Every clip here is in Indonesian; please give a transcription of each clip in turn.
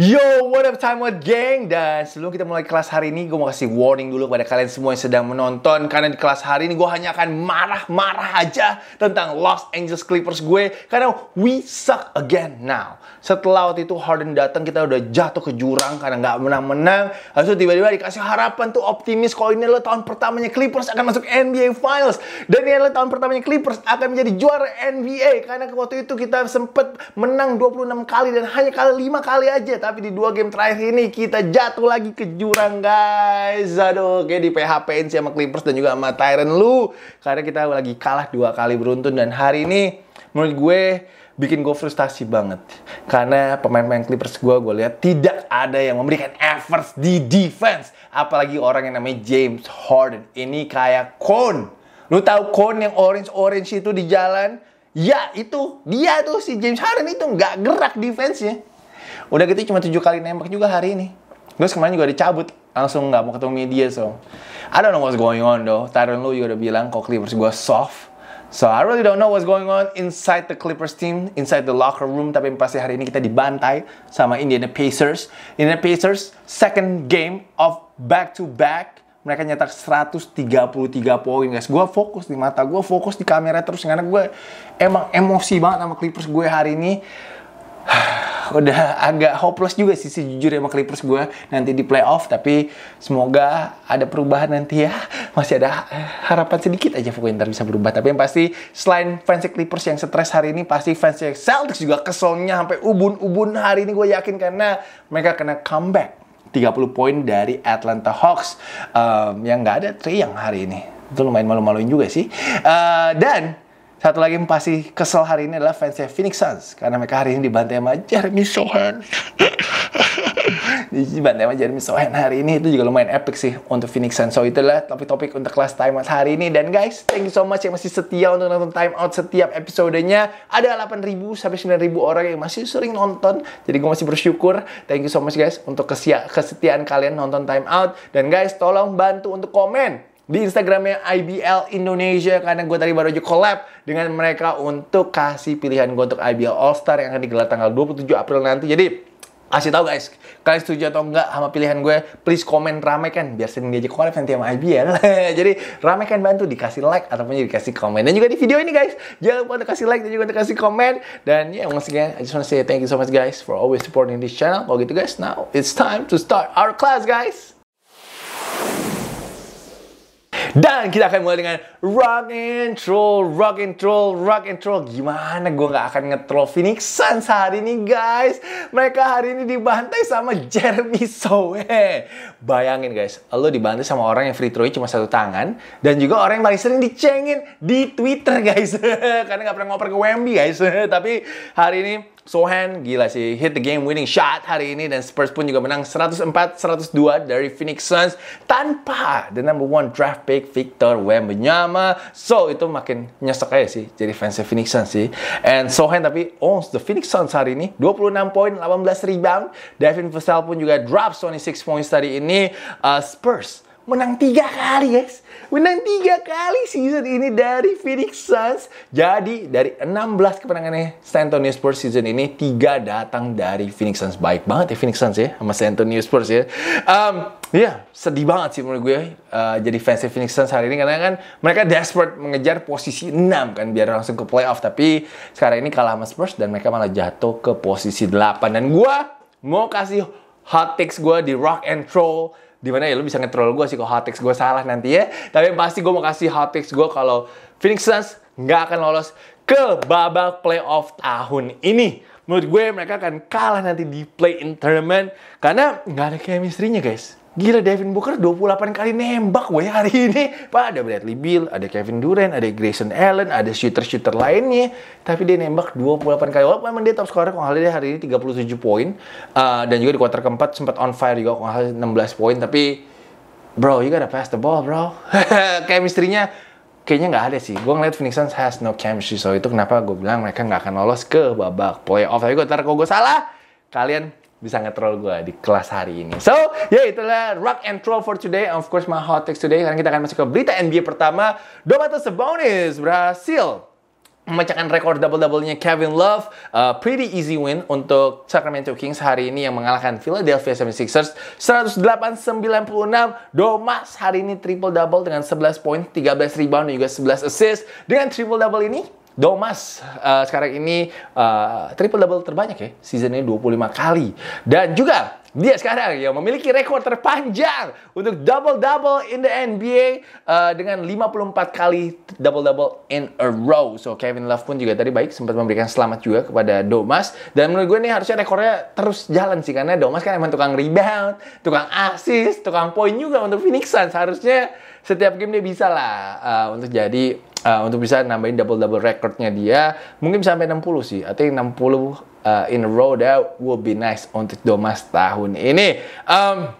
Yo, what up time what gang? Dan sebelum kita mulai kelas hari ini, gue mau kasih warning dulu kepada kalian semua yang sedang menonton. Karena di kelas hari ini gue hanya akan marah-marah aja tentang Los Angeles Clippers gue. Karena we suck again now. Setelah waktu itu Harden datang, kita udah jatuh ke jurang karena nggak menang-menang. Lalu tiba-tiba dikasih harapan tuh optimis kalau ini adalah tahun pertamanya Clippers akan masuk NBA Finals. Dan ini adalah tahun pertamanya Clippers akan menjadi juara NBA. Karena waktu itu kita sempet menang 26 kali dan hanya kali 5 kali aja tapi di dua game terakhir ini kita jatuh lagi ke jurang guys. Aduh, oke di PHP-in sih sama Clippers dan juga sama Tyron Lu. Karena kita lagi kalah dua kali beruntun dan hari ini menurut gue bikin gue frustasi banget karena pemain-pemain Clippers gue gue lihat tidak ada yang memberikan efforts di defense apalagi orang yang namanya James Harden ini kayak cone. lu tahu cone yang orange orange itu di jalan ya itu dia tuh si James Harden itu nggak gerak defense-nya Udah gitu cuma tujuh kali nembak juga hari ini. Terus kemarin juga dicabut, langsung nggak mau ketemu media so. I don't know what's going on though. Tyron Lu juga udah bilang kok Clippers gue soft. So I really don't know what's going on inside the Clippers team, inside the locker room. Tapi yang pasti hari ini kita dibantai sama Indiana Pacers. Indiana Pacers second game of back to back. Mereka nyetak 133 poin guys. Gue fokus di mata gue, fokus di kamera terus karena gue emang emosi banget sama Clippers gue hari ini. udah agak hopeless juga sih sejujurnya sama Clippers gue nanti di playoff tapi semoga ada perubahan nanti ya masih ada eh, harapan sedikit aja pokoknya ntar bisa berubah tapi yang pasti selain fans Clippers yang stres hari ini pasti fans Celtics juga keselnya sampai ubun-ubun hari ini gue yakin karena mereka kena comeback 30 poin dari Atlanta Hawks um, yang nggak ada Trey yang hari ini itu lumayan malu-maluin juga sih uh, dan satu lagi yang pasti kesel hari ini adalah fansnya Phoenix Suns karena mereka hari ini dibantai sama Jeremy Sohan. dibantai sama Jeremy Sohan hari ini itu juga lumayan epic sih untuk Phoenix Suns. So itulah topik-topik untuk kelas time hari ini dan guys, thank you so much yang masih setia untuk nonton time out setiap episodenya. Ada 8.000 sampai 9.000 orang yang masih sering nonton. Jadi gue masih bersyukur. Thank you so much guys untuk kesetiaan kalian nonton time out dan guys tolong bantu untuk komen di Instagramnya IBL Indonesia karena gue tadi baru aja collab dengan mereka untuk kasih pilihan gue untuk IBL All Star yang akan digelar tanggal 27 April nanti. Jadi kasih tahu guys, kalian setuju atau enggak sama pilihan gue? Please komen ramekan biar sering diajak collab nanti sama IBL. Jadi ramekan bantu dikasih like ataupun dikasih komen dan juga di video ini guys jangan lupa untuk kasih like dan juga untuk kasih komen dan ya yeah, once again I just wanna say thank you so much guys for always supporting this channel. Kalau gitu guys, now it's time to start our class guys. Dan kita akan mulai dengan rock and roll, rock and roll, rock and roll. Gimana gue gak akan nge-troll Phoenix Suns hari ini guys? Mereka hari ini dibantai sama Jeremy Soe. Bayangin guys, lo dibantu sama orang yang free throw cuma satu tangan dan juga orang yang paling sering dicengin di Twitter guys. Karena nggak pernah ngoper ke Wemby guys. Tapi hari ini Sohan gila sih hit the game winning shot hari ini dan Spurs pun juga menang 104-102 dari Phoenix Suns tanpa the number one draft pick Victor Wembanyama. So itu makin nyesek aja sih jadi fans Phoenix Suns sih. And Sohan tapi owns the Phoenix Suns hari ini 26 poin, 18 rebound. Devin Vassell pun juga drops 26 points tadi ini ini uh, Spurs menang tiga kali guys. Menang tiga kali season ini dari Phoenix Suns. Jadi dari 16 kemenangannya San Antonio Spurs season ini, tiga datang dari Phoenix Suns. Baik banget ya Phoenix Suns ya sama San Antonio Spurs ya. Um, Iya, yeah, sedih banget sih menurut gue uh, jadi fans Phoenix Suns hari ini karena kan mereka desperate mengejar posisi 6 kan biar langsung ke playoff tapi sekarang ini kalah sama Spurs dan mereka malah jatuh ke posisi 8 dan gue mau kasih hot takes gue di rock and roll dimana ya lo bisa ngetrol gue sih kalau hot takes gue salah nanti ya tapi pasti gue mau kasih hot takes gue kalau Phoenix Suns nggak akan lolos ke babak playoff tahun ini menurut gue mereka akan kalah nanti di play in tournament karena nggak ada chemistry-nya guys Gila Devin Booker 28 kali nembak gue ya hari ini. Pak ada Bradley Beal, ada Kevin Durant, ada Grayson Allen, ada shooter-shooter lainnya. Tapi dia nembak 28 kali. Walaupun memang dia top scorer kalau dia hari ini 37 poin. Uh, dan juga di kuarter keempat sempat on fire juga kalau 16 poin. Tapi bro you gotta pass the ball bro. Chemistry-nya kayaknya nggak ada sih. Gue ngeliat Phoenix Suns has no chemistry. So itu kenapa gue bilang mereka nggak akan lolos ke babak playoff. Tapi gue ntar kalau gue salah, kalian bisa ngetrol gue di kelas hari ini. So, ya yeah, itulah rock and troll for today. Of course, my hot takes today. Sekarang kita akan masuk ke berita NBA pertama. Domato Sabonis berhasil memecahkan rekor double-doublenya Kevin Love. Uh, pretty easy win untuk Sacramento Kings hari ini yang mengalahkan Philadelphia 76ers 108-96. Domas hari ini triple-double dengan 11 poin, 13 rebound, dan juga 11 assist. Dengan triple-double ini, Domas uh, sekarang ini uh, triple double terbanyak ya season ini 25 kali dan juga dia sekarang yang memiliki rekor terpanjang untuk double double in the NBA uh, eh, dengan 54 kali double double in a row. So Kevin Love pun juga tadi baik sempat memberikan selamat juga kepada Domas dan menurut gue ini harusnya rekornya terus jalan sih karena Domas kan emang tukang rebound, tukang assist, tukang poin juga untuk Phoenix Suns harusnya setiap game dia bisa lah uh, untuk jadi uh, untuk bisa nambahin double double recordnya dia mungkin sampai 60 sih I think 60 uh, ah, in a row that will be nice untuk Domas tahun ini um,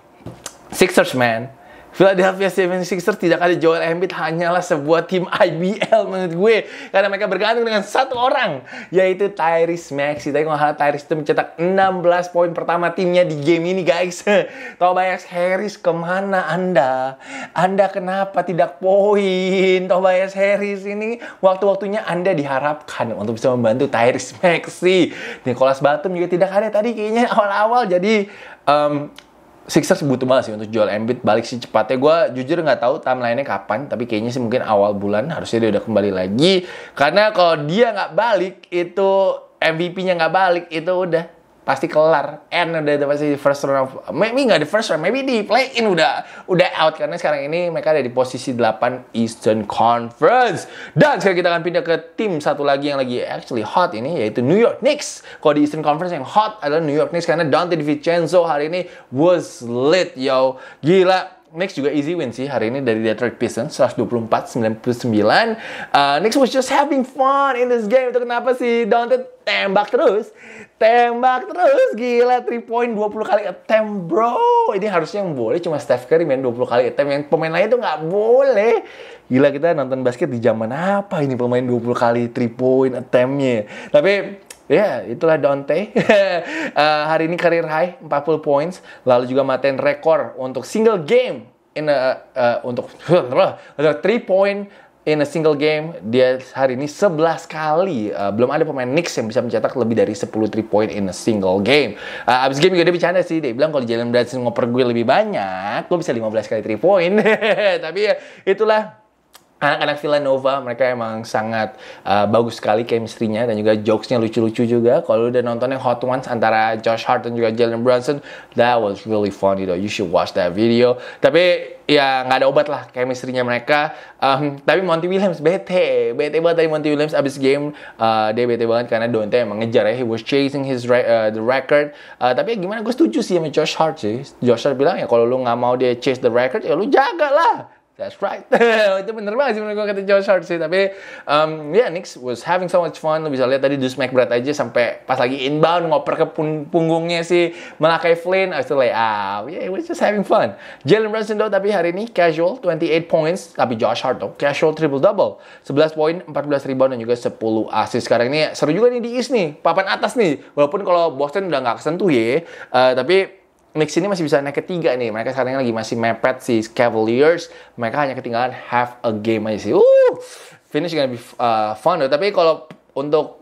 Sixers man Philadelphia 76 Sixer tidak ada Joel Embiid hanyalah sebuah tim IBL menurut gue karena mereka bergantung dengan satu orang yaitu Tyrese Maxey tapi kalau Tyrese itu mencetak 16 poin pertama timnya di game ini guys Tobias Harris kemana anda? Anda kenapa tidak poin Tobias Harris ini waktu-waktunya anda diharapkan untuk bisa membantu Tyrese Maxey Nicholas Batum juga tidak ada tadi kayaknya awal-awal jadi um, Sixers butuh banget sih untuk jual Embiid balik sih cepatnya. Gue jujur nggak tahu timeline-nya kapan, tapi kayaknya sih mungkin awal bulan harusnya dia udah kembali lagi. Karena kalau dia nggak balik itu MVP-nya nggak balik itu udah pasti kelar and udah, udah pasti first round of maybe nggak di first round maybe di play in udah udah out karena sekarang ini mereka ada di posisi 8 Eastern Conference dan sekarang kita akan pindah ke tim satu lagi yang lagi actually hot ini yaitu New York Knicks kalau di Eastern Conference yang hot adalah New York Knicks karena Dante DiVincenzo hari ini was lit yo gila Knicks juga easy win sih hari ini dari Detroit Pistons 124-99. Uh, Knicks was just having fun in this game. Itu kenapa sih Dante tembak terus, tembak terus, gila 3 point 20 kali attempt bro. Ini harusnya yang boleh cuma Steph Curry main 20 kali attempt. Yang pemain lain itu nggak boleh. Gila kita nonton basket di zaman apa ini pemain 20 kali 3 point attemptnya. Tapi Ya, yeah, itulah Dante. uh, hari ini karir high 40 points, lalu juga maten rekor untuk single game in a, uh, untuk 3 point in a single game. Dia hari ini 11 kali. Uh, belum ada pemain Knicks yang bisa mencetak lebih dari 10 3 point in a single game. Uh, abis game juga dia bercanda sih. Dia bilang kalau Jalen Brunson ngoper gue lebih banyak, gue bisa 15 kali 3 point. Tapi ya, itulah anak-anak Villanova mereka emang sangat uh, bagus sekali chemistry-nya dan juga jokes-nya lucu-lucu juga. Kalau udah nonton yang Hot Ones antara Josh Hart dan juga Jalen Brunson, that was really funny though. You should watch that video. Tapi ya nggak ada obat lah chemistry-nya mereka. Um, tapi Monty Williams bete, bete banget dari Monty Williams abis game uh, dia bete banget karena Dante emang ngejar ya, he was chasing his re uh, the record. Uh, tapi ya gimana gue setuju sih sama Josh Hart sih. Josh Hart bilang ya kalau lu nggak mau dia chase the record ya lu jaga lah That's right. itu bener banget sih menurut gue kata Josh Hart sih. Tapi um, ya yeah, Knicks was having so much fun. Lo bisa lihat tadi Deuce McBride aja sampai pas lagi inbound ngoper ke pun punggungnya si Melakai Flynn. Abis itu lay out. Yeah, it was just having fun. Jalen Brunson though tapi hari ini casual 28 points. Tapi Josh Hart though casual triple-double. 11 poin, 14 rebound, dan juga 10 assist. Sekarang ini seru juga nih di East nih. Papan atas nih. Walaupun kalau Boston udah nggak kesentuh ya. Uh, tapi Knicks ini masih bisa naik ketiga nih. Mereka sekarang lagi masih mepet si Cavaliers. Mereka hanya ketinggalan half a game aja sih. Uh, finish gonna be uh, fun. Though. Tapi kalau untuk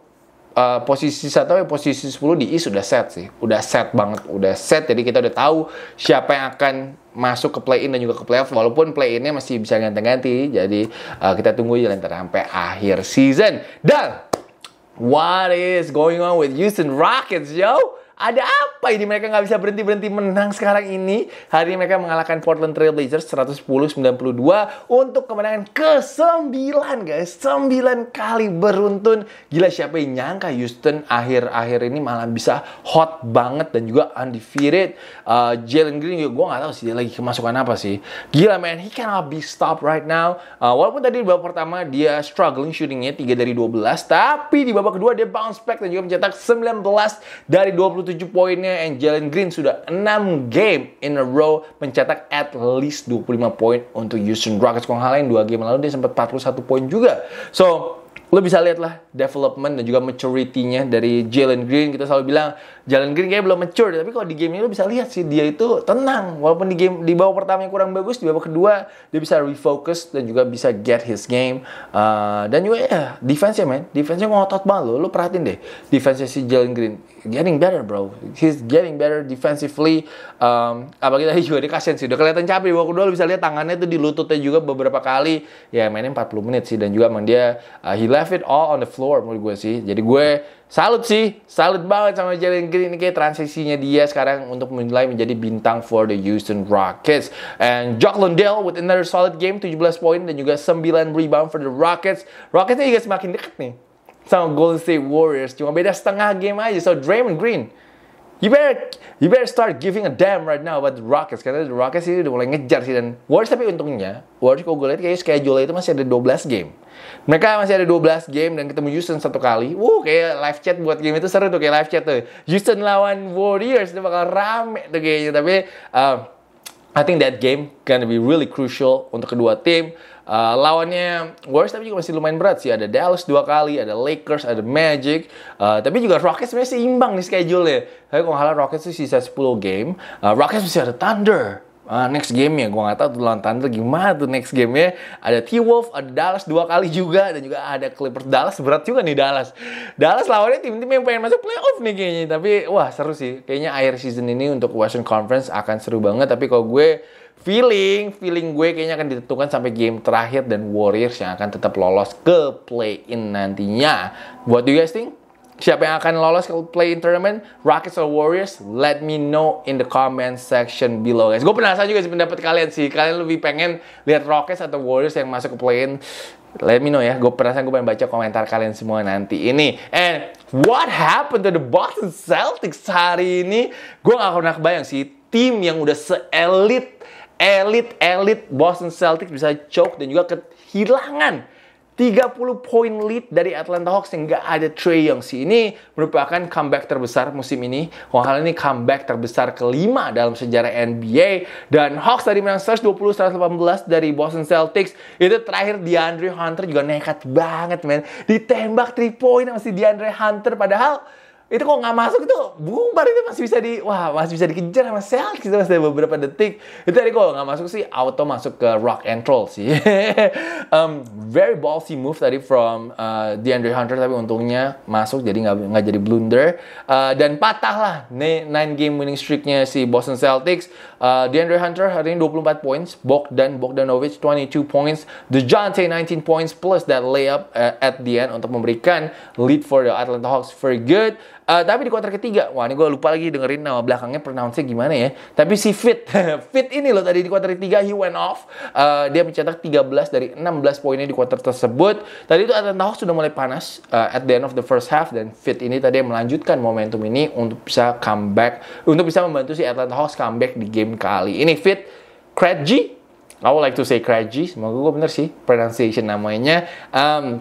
uh, posisi satu atau posisi 10 di East sudah set sih. Udah set banget, udah set. Jadi kita udah tahu siapa yang akan masuk ke play-in dan juga ke playoff. Walaupun play-innya masih bisa ganti-ganti. Jadi uh, kita tunggu jalan sampai akhir season. Dan what is going on with Houston Rockets, yo? Ada apa ini mereka nggak bisa berhenti-berhenti menang sekarang ini? Hari ini mereka mengalahkan Portland Trail Blazers 110-92 untuk kemenangan ke-9 guys. 9 kali beruntun. Gila siapa yang nyangka Houston akhir-akhir ini malah bisa hot banget dan juga undefeated. Uh, Jalen Green juga gue nggak tahu sih dia lagi kemasukan apa sih. Gila man, he cannot be stopped right now. Uh, walaupun tadi di babak pertama dia struggling shootingnya 3 dari 12, tapi di babak kedua dia bounce back dan juga mencetak 19 dari 20 27 poinnya, and Jalen Green sudah 6 game in a row mencetak at least 25 poin untuk Houston Rockets. Kalau hal lain 2 game lalu dia sempat 41 poin juga. So, lo bisa lihat lah development dan juga maturity-nya dari Jalen Green. Kita selalu bilang Jalen Green kayak belum mature, tapi kalau di game ini lo bisa lihat sih dia itu tenang. Walaupun di game di babak pertama yang kurang bagus, di bawah kedua dia bisa refocus dan juga bisa get his game. Uh, dan juga ya yeah, defense ya man, defense-nya ngotot banget lo. Lo perhatiin deh defense si Jalen Green getting better bro. He's getting better defensively. Um, apalagi kita juga dia sih, udah kelihatan capek. Babak kedua lo bisa lihat tangannya itu di lututnya juga beberapa kali. Ya mainnya 40 menit sih dan juga emang dia uh, left it all on the floor menurut gue sih. Jadi gue salut sih, salut banget sama Jalen Green ini kayak transisinya dia sekarang untuk mulai menjadi bintang for the Houston Rockets. And Jock Lundell with another solid game 17 poin dan juga 9 rebound for the Rockets. Rocketsnya juga semakin dekat nih sama Golden State Warriors. Cuma beda setengah game aja. So Draymond Green you better you better start giving a damn right now about the Rockets karena the Rockets ini udah mulai ngejar sih dan Warriors tapi untungnya Warriors kalau gue liat kayaknya schedule itu masih ada 12 game mereka masih ada 12 game dan ketemu Houston satu kali wow kayak live chat buat game itu seru tuh kayak live chat tuh Houston lawan Warriors itu bakal rame tuh kayaknya tapi uh, I think that game gonna be really crucial untuk kedua tim Uh, lawannya Warriors tapi juga masih lumayan berat sih. Ada Dallas dua kali, ada Lakers, ada Magic. Uh, tapi juga Rockets sebenarnya seimbang nih schedule-nya. Tapi kalau salah Rockets sih sisa 10 game. Uh, Rockets masih ada Thunder. Uh, next game ya, gue nggak tahu tuh lawan Thunder gimana tuh next game ya. Ada T Wolf, ada Dallas dua kali juga, dan juga ada Clippers. Dallas berat juga nih Dallas. Dallas lawannya tim-tim yang pengen masuk playoff nih kayaknya. Tapi wah seru sih. Kayaknya akhir season ini untuk Western Conference akan seru banget. Tapi kalau gue feeling feeling gue kayaknya akan ditentukan sampai game terakhir dan Warriors yang akan tetap lolos ke play-in nantinya. What do you guys think? Siapa yang akan lolos ke play-in tournament? Rockets or Warriors? Let me know in the comment section below, guys. Gue penasaran juga sih pendapat kalian sih. Kalian lebih pengen lihat Rockets atau Warriors yang masuk ke play-in? Let me know ya. Gue penasaran, gue pengen baca komentar kalian semua nanti ini. And what happened to the Boston Celtics hari ini? Gue gak pernah kebayang sih. Tim yang udah se elite elit-elit Boston Celtics bisa choke dan juga kehilangan 30 poin lead dari Atlanta Hawks yang nggak ada Trey Young sih. Ini merupakan comeback terbesar musim ini. Wah, hal ini comeback terbesar kelima dalam sejarah NBA. Dan Hawks tadi menang 120-118 dari Boston Celtics. Itu terakhir DeAndre Hunter juga nekat banget, men. Ditembak 3 sama masih DeAndre Hunter. Padahal itu kok nggak masuk itu bubar itu masih bisa di wah masih bisa dikejar sama Celtics masih ada beberapa detik itu tadi kalau nggak masuk sih auto masuk ke rock and roll sih um, very ballsy move tadi from uh, DeAndre Hunter tapi untungnya masuk jadi nggak nggak jadi blunder uh, dan lah nine game winning streaknya si Boston Celtics uh, DeAndre Hunter hari ini 24 points Bogdan Bogdanovic 22 points DeJounte 19 points plus that layup uh, at the end untuk memberikan lead for the Atlanta Hawks very good Uh, tapi di kuarter ketiga, wah ini gue lupa lagi dengerin nama belakangnya pronounce gimana ya. Tapi si Fit, Fit ini loh tadi di kuarter ketiga he went off. Uh, dia mencetak 13 dari 16 poinnya di kuarter tersebut. Tadi itu Atlanta Hawks sudah mulai panas uh, at the end of the first half dan Fit ini tadi melanjutkan momentum ini untuk bisa comeback, untuk bisa membantu si Atlanta Hawks comeback di game kali ini. Fit, Craigie, I would like to say Craigie, semoga gue bener sih pronunciation namanya. Um,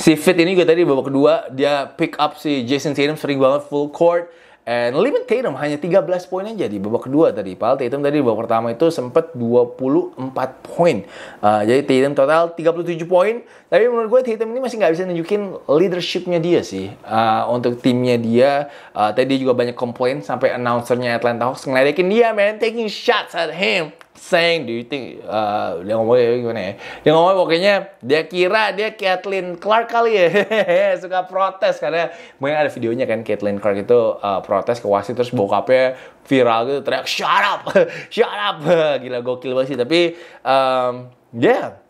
si Fit ini juga tadi babak kedua dia pick up si Jason Tatum sering banget full court and Limit Tatum hanya 13 poin aja di babak kedua tadi. Padahal Tatum tadi babak pertama itu sempat 24 poin. Uh, jadi Tatum total 37 poin. Tapi menurut gue Tatum ini masih nggak bisa nunjukin leadershipnya dia sih. Uh, untuk timnya dia. Uh, tadi juga banyak komplain sampai announcernya Atlanta Hawks ngeledekin dia man. Taking shots at him seng, do you think uh, dia ngomongnya gimana ya dia ngomongnya pokoknya dia kira dia Caitlyn Clark kali ya suka protes karena mungkin ada videonya kan Caitlyn Clark itu uh, protes ke wasit terus bokapnya viral gitu teriak shut up shut up gila gokil banget sih tapi um, yeah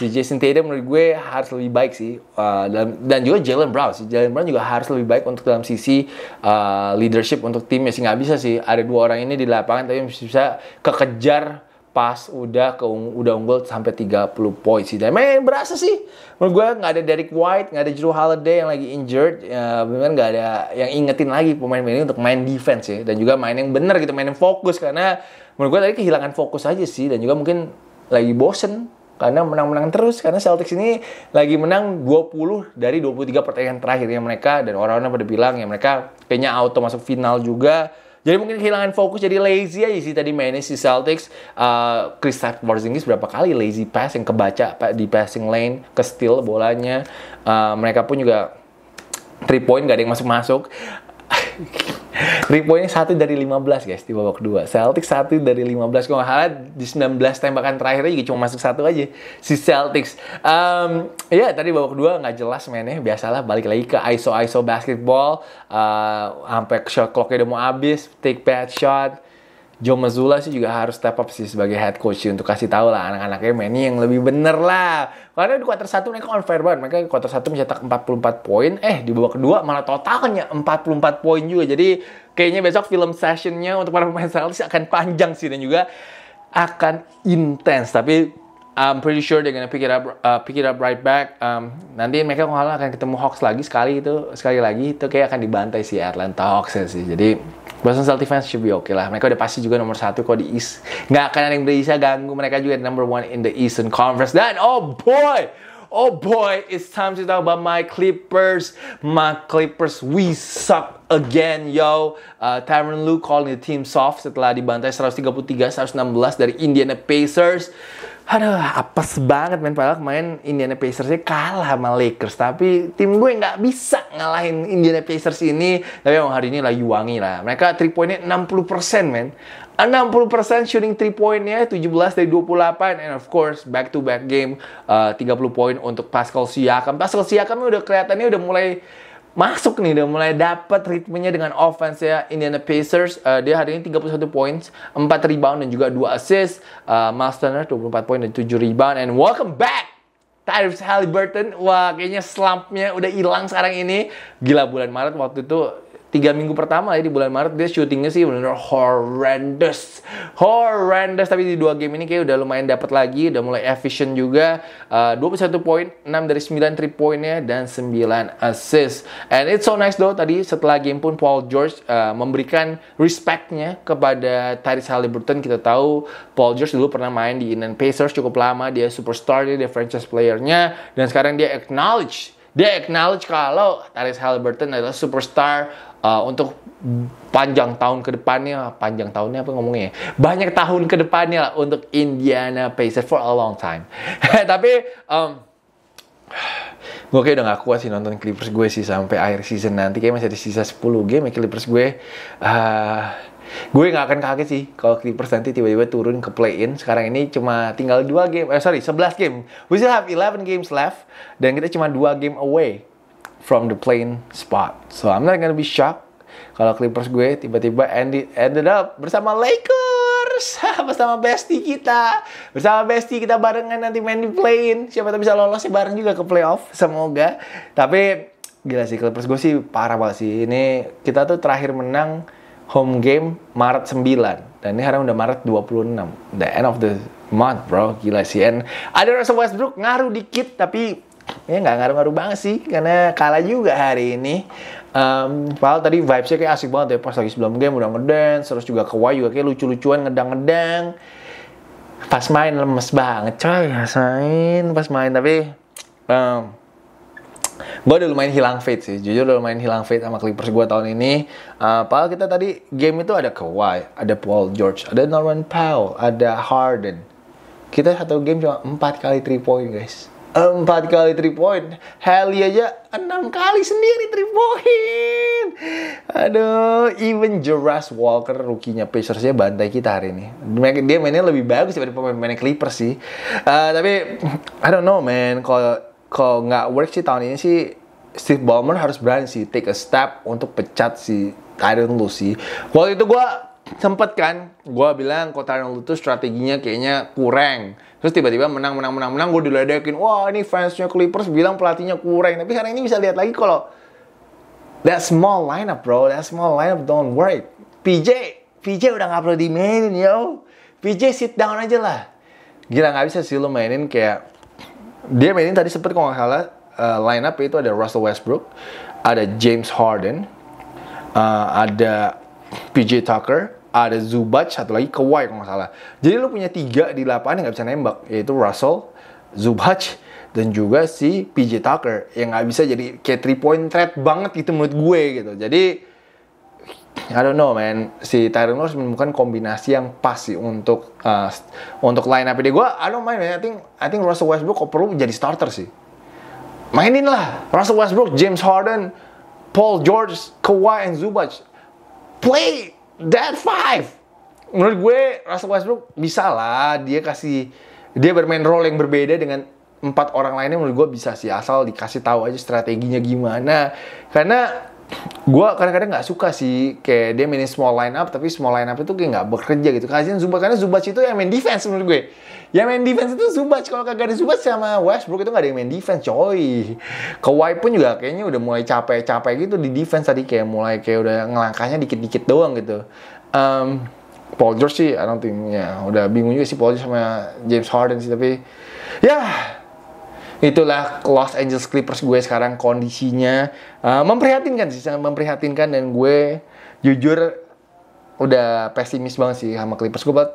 si Jason Tatum menurut gue harus lebih baik sih uh, dan, dan juga Jalen Brown sih Jalen Brown juga harus lebih baik untuk dalam sisi uh, leadership untuk timnya sih nggak bisa sih ada dua orang ini di lapangan tapi bisa kekejar pas udah ke udah unggul sampai 30 poin sih. Dan main berasa sih. Menurut gue nggak ada Derek White, nggak ada Drew Holiday yang lagi injured. Ya, benar nggak ada yang ingetin lagi pemain-pemain untuk main defense ya. Dan juga main yang bener gitu, main yang fokus karena menurut gue tadi kehilangan fokus aja sih. Dan juga mungkin lagi bosen karena menang-menang terus karena Celtics ini lagi menang 20 dari 23 pertandingan terakhirnya mereka dan orang-orang pada bilang ya mereka kayaknya auto masuk final juga. Jadi mungkin kehilangan fokus jadi lazy aja sih tadi mainnya si Celtics. Uh, Kristaps Porzingis berapa kali lazy pass yang kebaca di passing lane, ke steal bolanya. Uh, mereka pun juga 3 point gak ada yang masuk-masuk. Three satu satu dari 15 guys di babak kedua, Celtics satu dari 15. Kalau halat di 19 tembakan terakhirnya juga cuma masuk satu aja si Celtics. Um, ya tadi babak kedua nggak jelas mainnya. Biasalah balik lagi ke ISO-ISO basketball. Uh, sampai shot clocknya udah mau habis. Take bad shot Joe Mazzulla sih juga harus step up sih sebagai head coach sih, untuk kasih tahu lah anak-anaknya main yang lebih bener lah. Karena di kuarter satu mereka on fire banget. Mereka di kuarter satu mencetak 44 poin. Eh di babak kedua malah totalnya 44 poin juga. Jadi kayaknya besok film sessionnya untuk para pemain Celtics akan panjang sih dan juga akan intens. Tapi I'm pretty sure they're gonna pick it up, uh, pick it up right back. Um, nanti mereka kalau akan ketemu Hawks lagi sekali itu, sekali lagi itu kayak akan dibantai si Atlanta Hawks ya sih. Jadi Boston Celtics should be okay lah. Mereka udah pasti juga nomor satu kok di East. Nggak akan ada yang bisa ya, ganggu. Mereka juga number one in the Eastern Conference. Dan oh boy, oh boy, it's time to talk about my Clippers. My Clippers, we suck again, yo. Uh, Tyron Lue calling the team soft setelah dibantai 133-116 dari Indiana Pacers aduh apa banget main padahal kemarin Indiana Pacers kalah sama Lakers tapi tim gue nggak bisa ngalahin Indiana Pacers ini tapi emang hari ini lah, wangi lah mereka 3 point-nya 60% men 60% shooting 3 point-nya, 17 dari 28 and of course back to back game eh, uh, 30 poin untuk Pascal Siakam Pascal Siakam udah kelihatannya udah mulai masuk nih udah mulai dapat ritmenya dengan offense ya Indiana Pacers uh, dia hari ini 31 points 4 rebound dan juga 2 assist uh, Miles Turner 24 poin dan 7 rebound and welcome back Tyrese Halliburton wah kayaknya slumpnya udah hilang sekarang ini gila bulan Maret waktu itu tiga minggu pertama ya di bulan Maret dia syutingnya sih benar-benar horrendous horrendous tapi di dua game ini kayak udah lumayan dapat lagi udah mulai efficient juga eh, Dua puluh satu poin enam dari 9 three pointnya dan sembilan assist and it's so nice though tadi setelah game pun Paul George uh, memberikan respectnya kepada Tyrese Halliburton kita tahu Paul George dulu pernah main di Indian Pacers cukup lama dia superstar dia, dia franchise playernya dan sekarang dia acknowledge dia acknowledge kalau Tyrese Halliburton adalah superstar uh, untuk panjang tahun ke depannya, panjang tahunnya apa ngomongnya ya? Banyak tahun ke depannya lah untuk Indiana Pacers for a long time. Tapi um, gue kayak udah gak kuat sih nonton Clippers gue sih sampai akhir season nanti kayak masih ada sisa 10 game ya Clippers gue. Uh, gue nggak akan kaget sih kalau Clippers nanti tiba-tiba turun ke play-in. Sekarang ini cuma tinggal dua game, eh sorry, 11 game. We still have 11 games left dan kita cuma dua game away from the play-in spot. So I'm not gonna be shocked kalau Clippers gue tiba-tiba ended, ended up bersama Lakers, bersama bestie kita, bersama bestie kita barengan nanti main di play-in. Siapa tahu bisa sih ya bareng juga ke playoff, semoga. Tapi gila sih Clippers gue sih parah banget sih. Ini kita tuh terakhir menang home game Maret 9 dan ini sekarang udah Maret 26 the end of the month bro gila sih and ada rasa Westbrook ngaruh dikit tapi ya nggak ngaruh-ngaruh banget sih karena kalah juga hari ini um, padahal tadi vibesnya kayak asik banget ya pas lagi sebelum game udah ngedance terus juga ke juga kayak lucu-lucuan ngedang-ngedang pas main lemes banget coy rasain pas main tapi um, gue udah lumayan hilang faith sih jujur udah lumayan hilang faith sama Clippers gue tahun ini uh, padahal kita tadi game itu ada Kawhi ada Paul George ada Norman Powell ada Harden kita satu game cuma 4 kali 3 point guys 4 kali 3 point Heli aja 6 kali sendiri 3 point Aduh Even Jurass Walker Rukinya Pacers nya bantai kita hari ini Dia mainnya lebih bagus daripada pemain-pemain Clippers sih uh, Tapi I don't know man Kalau kalau nggak work sih tahun ini sih Steve Ballmer harus berani sih take a step untuk pecat si Tyron Lue sih. Waktu itu gue sempet kan, gue bilang kok Tyron Lue tuh strateginya kayaknya kurang. Terus tiba-tiba menang, menang, menang, menang, gue diledekin. Wah ini fansnya Clippers bilang pelatihnya kurang. Tapi hari ini bisa lihat lagi kalau that small lineup bro, that small lineup don't worry PJ, PJ udah nggak perlu dimainin yo. PJ sit down aja lah. Gila nggak bisa sih lo mainin kayak dia mainin tadi seperti kalau nggak salah uh, eh, line up itu ada Russell Westbrook, ada James Harden, uh, ada PJ Tucker, ada Zubac, satu lagi Kawhi kalau nggak salah. Jadi lu punya tiga di lapangan yang nggak bisa nembak, yaitu Russell, Zubac, dan juga si PJ Tucker yang nggak bisa jadi kayak three point threat banget gitu menurut gue gitu. Jadi I don't know man si Tyron harus menemukan kombinasi yang pas sih untuk uh, untuk line up dia gue I don't mind man I think I think Russell Westbrook kok perlu jadi starter sih mainin lah Russell Westbrook James Harden Paul George Kawhi and Zubac play that five menurut gue Russell Westbrook bisa lah dia kasih dia bermain role yang berbeda dengan empat orang lainnya menurut gue bisa sih asal dikasih tahu aja strateginya gimana karena gue kadang-kadang nggak suka sih kayak dia mainin small line up tapi small line up itu kayak nggak bekerja gitu kasihan Zubac karena Zubac itu yang main defense menurut gue yang main defense itu Zubac kalau kagak ada Zubac sama Westbrook itu nggak ada yang main defense coy Kawhi pun juga kayaknya udah mulai capek-capek gitu di defense tadi kayak mulai kayak udah ngelangkahnya dikit-dikit doang gitu um, Paul George sih I don't think ya udah bingung juga sih Paul George sama James Harden sih tapi ya yeah, itulah Los Angeles Clippers gue sekarang kondisinya uh, memprihatinkan sih sangat memprihatinkan dan gue jujur udah pesimis banget sih sama Clippers gue buat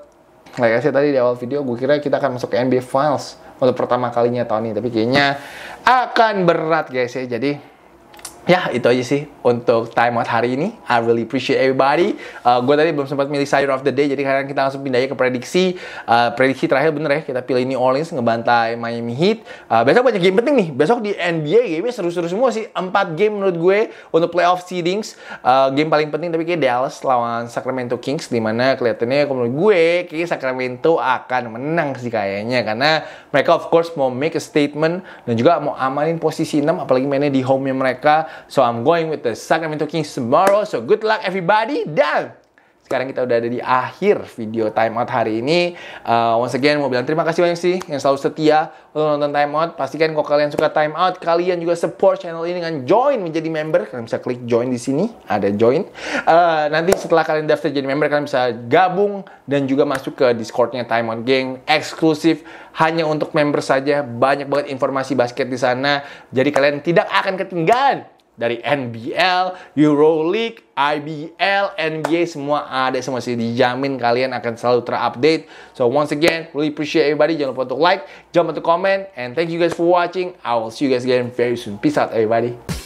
kayak saya tadi di awal video gue kira kita akan masuk ke NBA Finals untuk pertama kalinya tahun ini tapi kayaknya akan berat guys ya jadi ya itu aja sih untuk time out hari ini. I really appreciate everybody. Uh, eh, gue tadi belum sempat milih sayur of the day, jadi sekarang kita langsung pindah aja ke prediksi. Uh, prediksi terakhir bener ya, kita pilih New Orleans ngebantai Miami Heat. Uh, besok banyak game penting nih. Besok di NBA game seru-seru semua sih. Empat game menurut gue untuk playoff seedings. Uh, game paling penting tapi kayak Dallas lawan Sacramento Kings, dimana kelihatannya menurut gue kayak Sacramento akan menang sih kayaknya karena mereka of course mau make a statement dan juga mau amanin posisi 6 apalagi mainnya di home-nya mereka So I'm going with the Sacramento Kings tomorrow. So good luck everybody. Dan sekarang kita udah ada di akhir video timeout hari ini. Uh, once again mau bilang terima kasih banyak sih yang selalu setia untuk nonton timeout. Pastikan kalau kalian suka timeout, kalian juga support channel ini dengan join menjadi member. Kalian bisa klik join di sini, ada join. Uh, nanti setelah kalian daftar jadi member, kalian bisa gabung dan juga masuk ke Discordnya Timeout Gang eksklusif hanya untuk member saja. Banyak banget informasi basket di sana. Jadi kalian tidak akan ketinggalan dari NBL, EuroLeague, IBL, NBA semua ada semua sih dijamin kalian akan selalu terupdate. So once again, really appreciate everybody. Jangan lupa untuk like, jangan lupa untuk comment, and thank you guys for watching. I will see you guys again very soon. Peace out everybody.